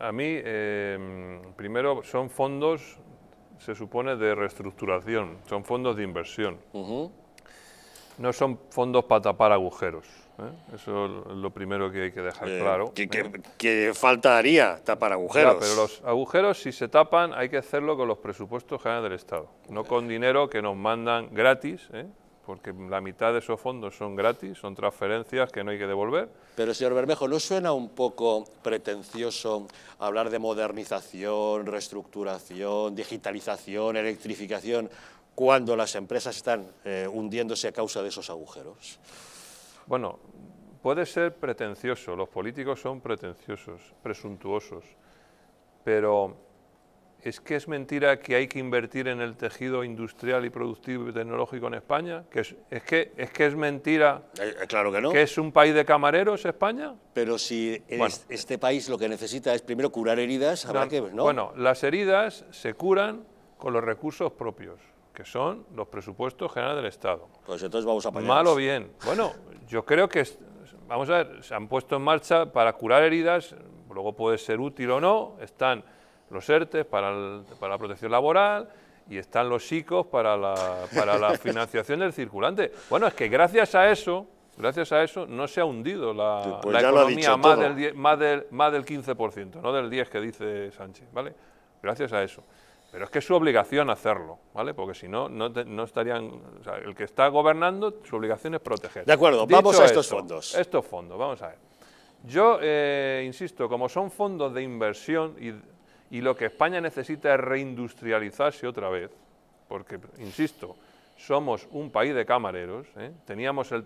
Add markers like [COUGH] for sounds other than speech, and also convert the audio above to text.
a mí, em, primero, son fondos, se supone, de reestructuración, son fondos de inversión. No son fondos para tapar agujeros. ¿eh? Eso es lo primero que hay que dejar eh, claro. Que, ¿eh? falta tapar agujeros. pero los agujeros, si se tapan, hay que hacerlo con los presupuestos generales del Estado, no con dinero que nos mandan gratis, porque la mitad de esos fondos son gratis, son transferencias que no hay que devolver. Pero, señor Bermejo, ¿no suena un poco pretencioso hablar de modernización, reestructuración, digitalización, electrificación, cuando las empresas están eh, hundiéndose a causa de esos agujeros? Bueno, puede ser pretencioso, los políticos son pretenciosos, presuntuosos, pero ¿Es que es mentira que hay que invertir en el tejido industrial y productivo y tecnológico en España? es, que, ¿Es mentira eh, eh, claro que, es un país de camareros España? Pero si este país lo que necesita es primero curar heridas, habrá que... Bueno, las heridas se curan con los recursos propios, que son los presupuestos generales del Estado. Pues entonces vamos a Mal o bien. Bueno, yo creo que... Vamos a ver, se han puesto en marcha para curar heridas, luego puede ser útil o no, están los ERTES para, la protección laboral y están los SICOS para la, para la [LAUGHS] financiación del circulante. Bueno, es que gracias a eso, gracias a eso no se ha hundido la, pues economía más del, más, del, más del 15%, no del 10 que dice Sánchez, ¿vale? Gracias a eso. Pero es que es su obligación hacerlo, ¿vale? Porque si no, no, estarían... el que está gobernando, su obligación es proteger. De acuerdo, vamos a estos fondos. Estos fondos, vamos a ver. Yo, eh, insisto, como son fondos de inversión y y lo que España necesita es reindustrializarse otra vez, porque, insisto, somos un país de camareros, ¿eh? teníamos el